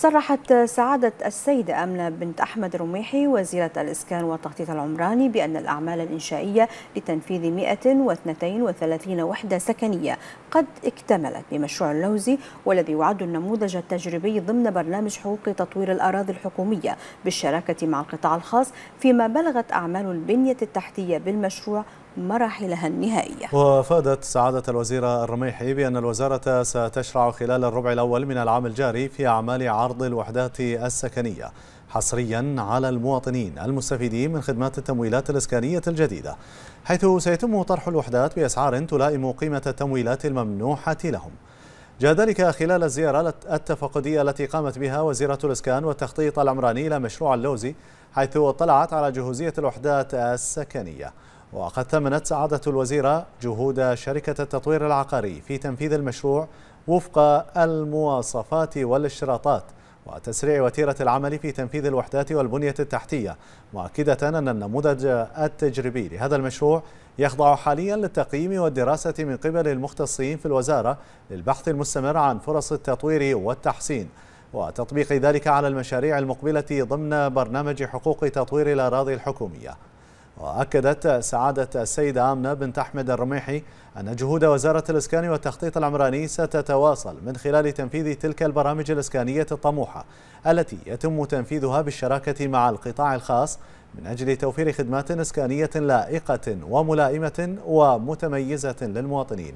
صرحت سعادة السيدة أمنة بنت أحمد رميحي وزيرة الإسكان والتخطيط العمراني بأن الأعمال الإنشائية لتنفيذ 132 وحدة سكنية قد اكتملت بمشروع اللوزي والذي يعد النموذج التجريبي ضمن برنامج حقوق تطوير الأراضي الحكومية بالشراكة مع القطاع الخاص فيما بلغت أعمال البنية التحتية بالمشروع مراحلها النهائية وأفادت سعادة الوزيرة الرميحي بأن الوزارة ستشرع خلال الربع الأول من العام الجاري في أعمال عرض الوحدات السكنية حصريا على المواطنين المستفيدين من خدمات التمويلات الإسكانية الجديدة حيث سيتم طرح الوحدات بأسعار تلائم قيمة التمويلات الممنوحة لهم جاء ذلك خلال الزيارة التفقدية التي قامت بها وزيرة الإسكان والتخطيط العمراني إلى مشروع اللوزي حيث اطلعت على جهوزية الوحدات السكنية وقد ثمنت سعادة الوزيرة جهود شركة التطوير العقاري في تنفيذ المشروع وفق المواصفات والاشتراطات وتسريع وتيرة العمل في تنفيذ الوحدات والبنية التحتية مؤكدة أن النموذج التجريبي لهذا المشروع يخضع حاليا للتقييم والدراسة من قبل المختصين في الوزارة للبحث المستمر عن فرص التطوير والتحسين وتطبيق ذلك على المشاريع المقبلة ضمن برنامج حقوق تطوير الأراضي الحكومية وأكدت سعادة السيدة آمنة بنت أحمد الرميحي أن جهود وزارة الإسكان والتخطيط العمراني ستتواصل من خلال تنفيذ تلك البرامج الإسكانية الطموحة التي يتم تنفيذها بالشراكة مع القطاع الخاص من أجل توفير خدمات إسكانية لائقة وملائمة ومتميزة للمواطنين